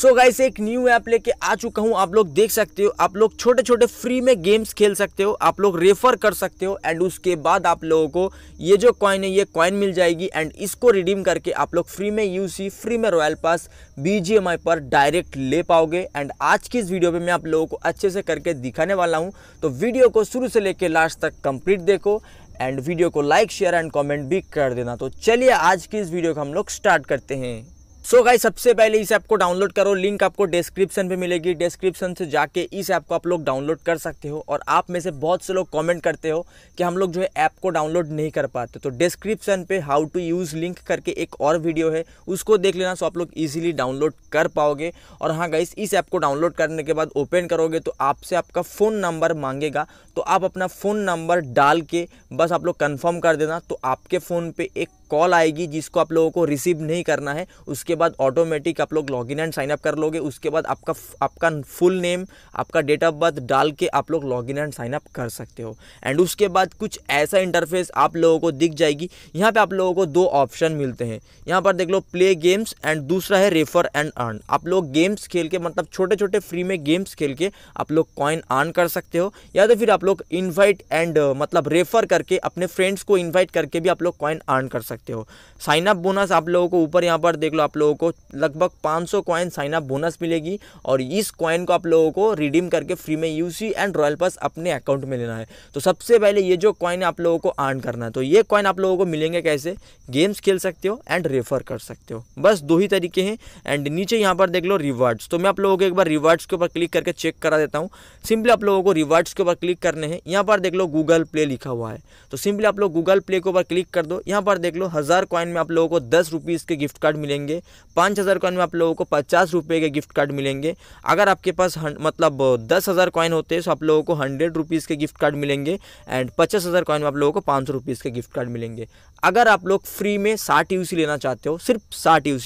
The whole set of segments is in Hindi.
सो so गाइस एक न्यू ऐप लेके आ चुका हूँ आप लोग देख सकते हो आप लोग छोटे छोटे फ्री में गेम्स खेल सकते हो आप लोग रेफर कर सकते हो एंड उसके बाद आप लोगों को ये जो कॉइन है ये कॉइन मिल जाएगी एंड इसको रिडीम करके आप लोग फ्री में यूसी फ्री में रॉयल पास बी पर डायरेक्ट ले पाओगे एंड आज की इस वीडियो में मैं आप लोगों को अच्छे से करके दिखाने वाला हूँ तो वीडियो को शुरू से लेकर लास्ट तक कंप्लीट देखो एंड वीडियो को लाइक शेयर एंड कॉमेंट भी कर देना तो चलिए आज की इस वीडियो को हम लोग स्टार्ट करते हैं सो गाई गाइस सबसे पहले इस ऐप को डाउनलोड करो लिंक आपको डिस्क्रिप्शन पे मिलेगी डिस्क्रिप्शन से जाके इस ऐप को आप लोग डाउनलोड कर सकते हो और आप में से बहुत से लोग कमेंट करते हो कि हम लोग जो है ऐप को डाउनलोड नहीं कर पाते तो डिस्क्रिप्शन पे हाउ टू यूज़ लिंक करके एक और वीडियो है उसको देख लेना सो आप लोग ईजिली डाउनलोड कर पाओगे और हाँ गाइस इस ऐप को डाउनलोड करने के बाद ओपन करोगे तो आपसे आपका फ़ोन नंबर मांगेगा तो आप अपना फ़ोन नंबर डाल के बस आप लोग कन्फर्म कर देना तो आपके फ़ोन पर एक कॉल आएगी जिसको आप लोगों को रिसीव नहीं करना है उसके बाद ऑटोमेटिक आप लोग लॉगिन एंड साइनअप कर लोगे उसके बाद आपका आपका फुल नेम आपका डेट ऑफ बर्थ डाल के आप लोग लॉगिन एंड साइनअप कर सकते हो एंड उसके बाद कुछ ऐसा इंटरफेस आप लोगों को दिख जाएगी यहाँ पर आप लोगों को दो ऑप्शन मिलते हैं यहाँ पर देख लो प्ले गेम्स एंड दूसरा है रेफर एंड अर्न आप लोग गेम्स खेल के मतलब छोटे छोटे फ्री में गेम्स खेल के आप लोग कॉइन अर्न कर सकते हो या तो फिर आप लोग इन्वाइट एंड मतलब रेफर करके अपने फ्रेंड्स को इन्वाइट करके भी आप लोग कॉइन अर्न कर सकते सकते हो साइन अप बोनस आप लोगों को ऊपर यहाँ पर देख लो आप लोगों को लगभग 500 सौ कॉइन साइन अप बोनस मिलेगी और इस कॉइन को आप लोगों को रिडीम करके फ्री में यूसी एंड रॉयल पास अपने अकाउंट में लेना है तो सबसे पहले ये जो कॉइन आप लोगों को अर्न करना है तो ये कॉइन आप लोगों को मिलेंगे कैसे गेम्स खेल सकते हो एंड रेफर कर सकते हो बस दो ही तरीके हैं एंड नीचे यहाँ पर देख लो रिवार्ड्स तो मैं आप लोगों को एक बार रिवार्ड्स के ऊपर क्लिक करके चेक करा देता हूँ सिंपली आप लोगों को रिवार्ड्स के ऊपर क्लिक करने हैं यहाँ पर देख लो गूगल प्ले लिखा हुआ है तो सिंपली आप लोग गूगल प्ले के ऊपर क्लिक कर दो यहाँ पर देख लो लो हज़ार कॉइन में आप लोगों को दस रुपीज़ के गिफ्ट कार्ड मिलेंगे पाँच हज़ार कॉइन में आप लोगों को पचास रुपये के गिफ्ट कार्ड मिलेंगे अगर आपके पास मतलब दस हज़ार कॉइन होते हैं तो आप लोगों को हंड्रेड रुपीज़ के गिफ्ट कार्ड मिलेंगे एंड पचास हज़ार कॉइन में आप लोगों को पाँच सौ रुपीज़ के गिफ्ट कार्ड मिलेंगे अगर आप लोग फ्री में साठ यू लेना चाहते हो सिर्फ साठ यू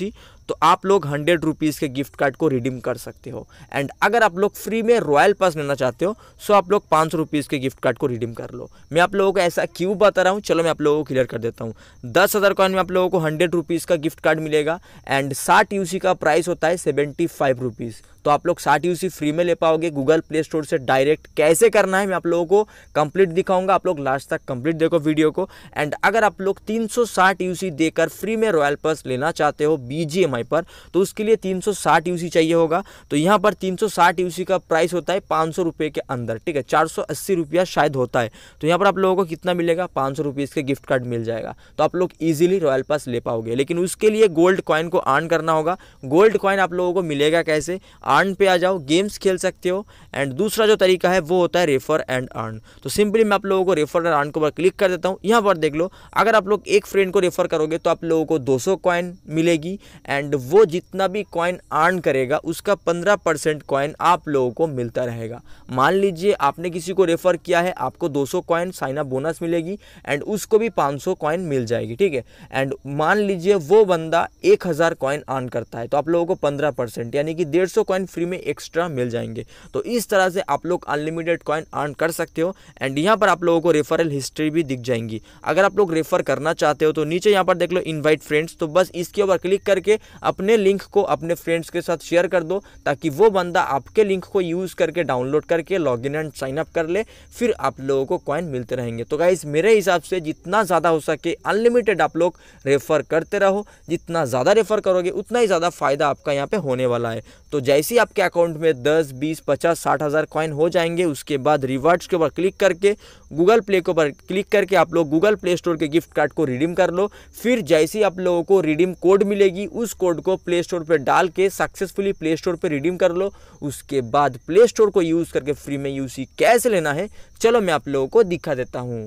तो आप लोग हंड्रेड रुपीज़ के गिफ्ट कार्ड को रिडीम कर सकते हो एंड अगर आप लोग फ्री में रॉयल पास लेना चाहते हो सो आप लोग पाँच रुपीज़ के गिफ्ट कार्ड को रिडीम कर लो मैं आप लोगों को ऐसा क्यों बता रहा हूँ चलो मैं आप लोगों को क्लियर कर देता हूँ दस हज़ार कॉइन में आप लोगों को हंड्रेड रुपीज़ का गिफ्ट कार्ड मिलेगा एंड साठ यू का प्राइस होता है सेवेंटी फाइव रुपीज़ तो आप लोग साठ यूसी फ्री में ले पाओगे गूगल प्ले स्टोर से डायरेक्ट कैसे करना है मैं आप लोगों को कंप्लीट दिखाऊंगा आप लोग लास्ट तक कंप्लीट देखो वीडियो को एंड अगर आप लोग 360 यूसी देकर फ्री में रॉयल पास लेना चाहते हो बी पर तो उसके लिए 360 यूसी चाहिए होगा तो यहाँ पर 360 यूसी का प्राइस होता है पाँच सौ के अंदर ठीक है चार सौ रुपया शायद होता है तो यहाँ पर आप लोगों को कितना मिलेगा पाँच सौ गिफ्ट कार्ड मिल जाएगा तो आप लोग ईजिली रॉयल पास ले पाओगे लेकिन उसके लिए गोल्ड कॉइन को आर्न करना होगा गोल्ड कॉइन आप लोगों को मिलेगा कैसे अर्न पे आ जाओ गेम्स खेल सकते हो एंड दूसरा जो तरीका है वो होता है रेफर एंड अर्न तो सिंपली मैं आप लोगों को रेफर एंड अर्न के ऊपर क्लिक कर देता हूँ यहाँ पर देख लो अगर आप लोग एक फ्रेंड को रेफर करोगे तो आप लोगों को 200 कॉइन मिलेगी एंड वो जितना भी कॉइन अर्न करेगा उसका 15 परसेंट कॉइन आप लोगों को मिलता रहेगा मान लीजिए आपने किसी को रेफर किया है आपको दो सौ कॉइन साइना बोनस मिलेगी एंड उसको भी सौ कॉइन मिल जाएगी ठीक है एंड मान लीजिए वो बंदा एक हज़ार कॉइन अर्न करता है तो आप लोगों को पंद्रह परसेंट यानी कि डेढ़ कॉइन कॉइन फ्री में एक्स्ट्रा मिल जाएंगे तो इस तरह से आप लोग अनलिमिटेड कॉइन अर्न कर सकते हो एंड यहाँ पर आप लोगों को रेफरल हिस्ट्री भी दिख जाएंगी अगर आप लोग रेफर करना चाहते हो तो नीचे यहाँ पर देख लो इन्वाइट फ्रेंड्स तो बस इसके ऊपर क्लिक करके अपने लिंक को अपने फ्रेंड्स के साथ शेयर कर दो ताकि वो बंदा आपके लिंक को यूज़ करके डाउनलोड करके log in and sign up कर ले फिर आप लोगों को कॉइन मिलते रहेंगे तो गाइज मेरे हिसाब से जितना ज़्यादा हो सके अनलिमिटेड आप लोग रेफर करते रहो जितना ज़्यादा रेफर करोगे उतना ही ज़्यादा फ़ायदा आपका यहाँ पे होने वाला है तो जैसे जैसे ही आपके अकाउंट में दस बीस पचास साठ हज़ार कॉइन हो जाएंगे उसके बाद रिवार्ड्स के ऊपर क्लिक करके गूगल प्ले के ऊपर क्लिक करके आप लोग गूगल प्ले स्टोर के गिफ्ट कार्ड को रिडीम कर लो फिर जैसे ही आप लोगों को रिडीम कोड मिलेगी उस कोड को प्ले स्टोर पर डाल के सक्सेसफुली प्ले स्टोर पर रिडीम कर लो उसके बाद प्ले स्टोर को यूज़ करके फ्री में यूसी कैसे लेना है चलो मैं आप लोगों को दिखा देता हूँ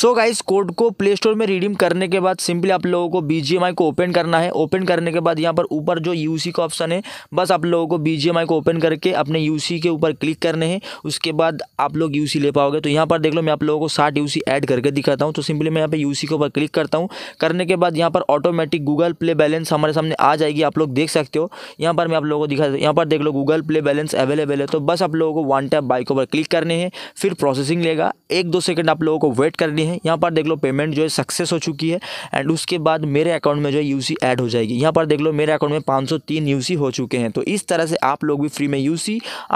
सो गाइस कोड को प्ले स्टोर में रिडीम करने के बाद सिंपली आप लोगों को बीजीएमआई को ओपन करना है ओपन करने के बाद यहाँ पर ऊपर जो यूसी का ऑप्शन है बस आप लोगों को बीजीएमआई को ओपन करके अपने यूसी के ऊपर क्लिक करने हैं उसके बाद आप लोग यूसी ले पाओगे तो यहाँ पर देख लो मैं आप लोगों को साठ यू ऐड करके दिखाता हूँ तो सिंपली मैं यहाँ पर यू के ऊपर क्लिक करता हूँ करने के बाद यहाँ पर ऑटोमेटिक गूगल प्ले बैलेंस हमारे सामने आ जाएगी आप लोग देख सकते हो यहाँ पर मैं आप लोगों को दिखा यहाँ पर देख लो गूगल प्ले बैलेंस अवेलेबल है तो बस आप लोगों को वन टैप बाइक ऊपर क्लिक करने हैं फिर प्रोसेसिंग लेगा एक दो सेकेंड आप लोगों को वेट करनी चुके हैं यहाँ पर देख लो पेमेंट जो है सक्सेस हो चुकी है एंड उसके बाद मेरे अकाउंट में जो है यू ऐड हो जाएगी यहाँ पर देख लो मेरे अकाउंट में पाँच सौ हो चुके हैं तो इस तरह से आप लोग भी फ्री में यू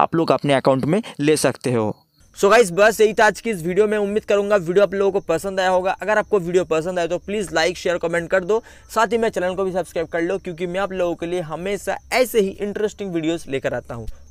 आप लोग अपने अकाउंट में ले सकते हो सो so गाइज बस यही था आज की इस वीडियो में उम्मीद करूंगा वीडियो आप लोगों को पसंद आया होगा अगर आपको वीडियो पसंद आए तो प्लीज़ लाइक शेयर कमेंट कर दो साथ ही मैं चैनल को भी सब्सक्राइब कर लो क्योंकि मैं आप लोगों के लिए हमेशा ऐसे ही इंटरेस्टिंग वीडियोस लेकर आता हूँ